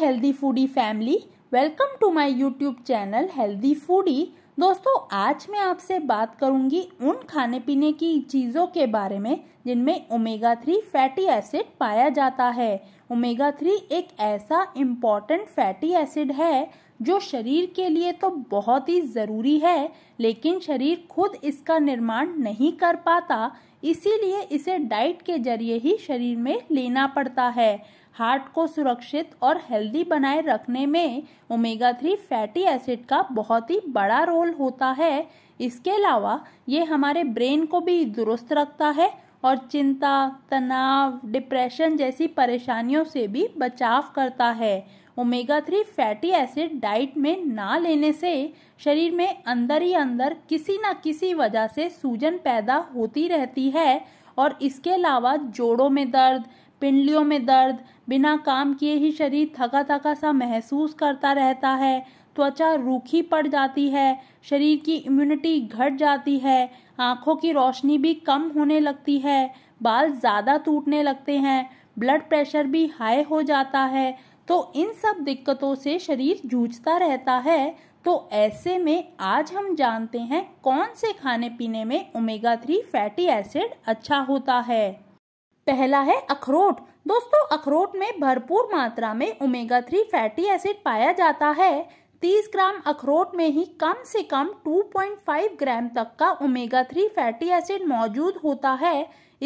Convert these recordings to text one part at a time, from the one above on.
healthy foodie family welcome to my YouTube channel healthy foodie दोस्तों आज मैं आपसे बात करूंगी उन खाने पीने की चीज़ों के बारे में जिनमें ओमेगा थ्री फैटी एसिड पाया जाता है ओमेगा थ्री एक ऐसा इम्पॉर्टेंट फैटी एसिड है जो शरीर के लिए तो बहुत ही ज़रूरी है लेकिन शरीर खुद इसका निर्माण नहीं कर पाता इसीलिए इसे डाइट के जरिए ही शरीर में लेना पड़ता है हार्ट को सुरक्षित और हेल्दी बनाए रखने में ओमेगा थ्री फैटी एसिड का बहुत ही बड़ा रोल होता है इसके अलावा ये हमारे ब्रेन को भी दुरुस्त रखता है और चिंता तनाव डिप्रेशन जैसी परेशानियों से भी बचाव करता है omega three fatty acid diet में ना लेने से शरीर में अंदर ही अंदर किसी ना किसी वजह से सूजन पैदा होती रहती है और इसके अलावा जोड़ों में दर्द पिंडलियों में दर्द बिना काम किए ही शरीर थका थका सा महसूस करता रहता है त्वचा रूखी पड़ जाती है शरीर की इम्यूनिटी घट जाती है आँखों की रोशनी भी कम होने लगती है बाल ज़्यादा टूटने लगते हैं ब्लड प्रेशर भी हाई हो जाता है तो इन सब दिक्कतों से शरीर जूझता रहता है तो ऐसे में आज हम जानते हैं कौन से खाने पीने में ओमेगा थ्री फैटी एसिड अच्छा होता है पहला है अखरोट दोस्तों अखरोट में भरपूर मात्रा में ओमेगा थ्री फैटी एसिड पाया जाता है 30 ग्राम अखरोट में ही कम से कम 2.5 ग्राम तक का ओमेगा थ्री फैटी एसिड मौजूद होता है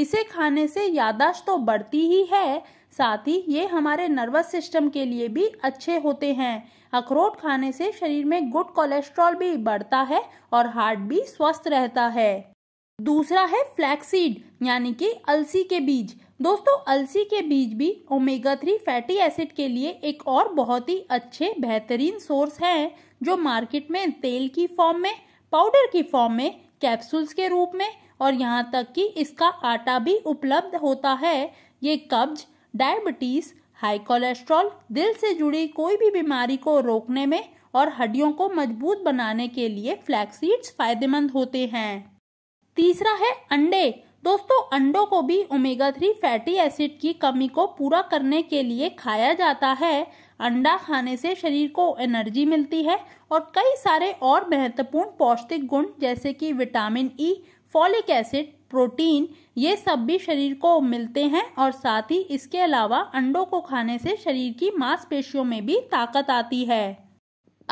इसे खाने से यादाश्त तो बढ़ती ही है साथ ही ये हमारे नर्वस सिस्टम के लिए भी अच्छे होते हैं अखरोट खाने से शरीर में गुड कोलेस्ट्रॉल भी बढ़ता है और हार्ट भी स्वस्थ रहता है दूसरा है फ्लैक्सीड यानी कि अलसी के बीज दोस्तों अलसी के बीज भी ओमेगा थ्री फैटी एसिड के लिए एक और बहुत ही अच्छे बेहतरीन सोर्स हैं जो मार्केट में तेल की फॉर्म में पाउडर की फॉर्म में कैप्सूल्स के रूप में और यहाँ तक कि इसका आटा भी उपलब्ध होता है ये कब्ज डायबिटीज हाई कोलेस्ट्रॉल दिल से जुड़ी कोई भी बीमारी को रोकने में और हड्डियों को मजबूत बनाने के लिए फ्लैक्सीड्स फायदेमंद होते हैं तीसरा है अंडे दोस्तों अंडों को भी ओमेगा थ्री फैटी एसिड की कमी को पूरा करने के लिए खाया जाता है अंडा खाने से शरीर को एनर्जी मिलती है और कई सारे और महत्वपूर्ण पौष्टिक गुण जैसे कि vitamin E folic acid protein ये सब भी शरीर को मिलते हैं और साथ ही इसके अलावा अंडों को खाने से शरीर की मांसपेशियों में भी ताकत आती है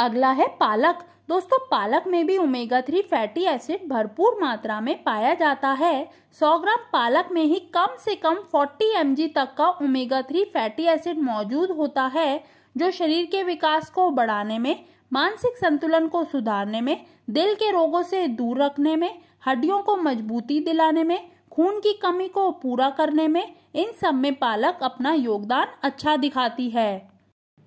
अगला है पालक दोस्तों पालक में भी ओमेगा थ्री फैटी एसिड भरपूर मात्रा में पाया जाता है 100 ग्राम पालक में ही कम से कम 40 एम तक का ओमेगा थ्री फैटी एसिड मौजूद होता है जो शरीर के विकास को बढ़ाने में मानसिक संतुलन को सुधारने में दिल के रोगों से दूर रखने में हड्डियों को मजबूती दिलाने में खून की कमी को पूरा करने में इन सब में पालक अपना योगदान अच्छा दिखाती है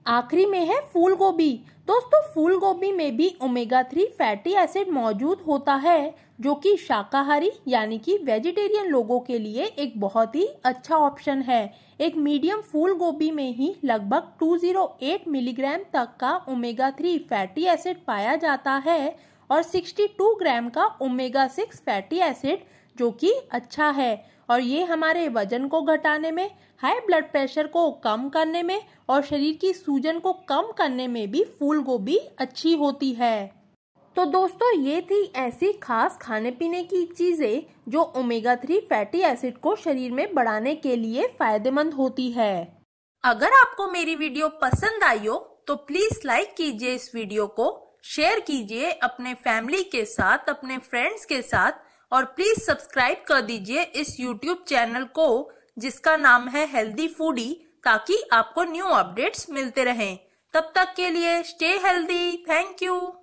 आखिरी में है फूल गोभी दोस्तों फूल गोभी में भी ओमेगा थ्री फैटी एसिड मौजूद होता है जो कि शाकाहारी यानी कि वेजिटेरियन लोगों के लिए एक बहुत ही अच्छा ऑप्शन है एक मीडियम फूल गोभी में ही लगभग 208 मिलीग्राम तक का ओमेगा थ्री फैटी एसिड पाया जाता है और 62 ग्राम का ओमेगा सिक्स फैटी एसिड जो कि अच्छा है और ये हमारे वजन को घटाने में हाई ब्लड प्रेशर को कम करने में और शरीर की सूजन को कम करने में भी फूल गोभी अच्छी होती है तो दोस्तों ये थी ऐसी खास खाने पीने की चीज़ें जो ओमेगा थ्री फैटी एसिड को शरीर में बढ़ाने के लिए फायदेमंद होती है अगर आपको मेरी वीडियो पसंद आई हो तो प्लीज लाइक कीजिए इस वीडियो को शेयर कीजिए अपने फैमिली के साथ अपने फ्रेंड्स के साथ और प्लीज सब्सक्राइब कर दीजिए इस यूट्यूब चैनल को जिसका नाम है हेल्दी फूडी ताकि आपको न्यू अपडेट्स मिलते रहें तब तक के लिए स्टे हेल्दी थैंक यू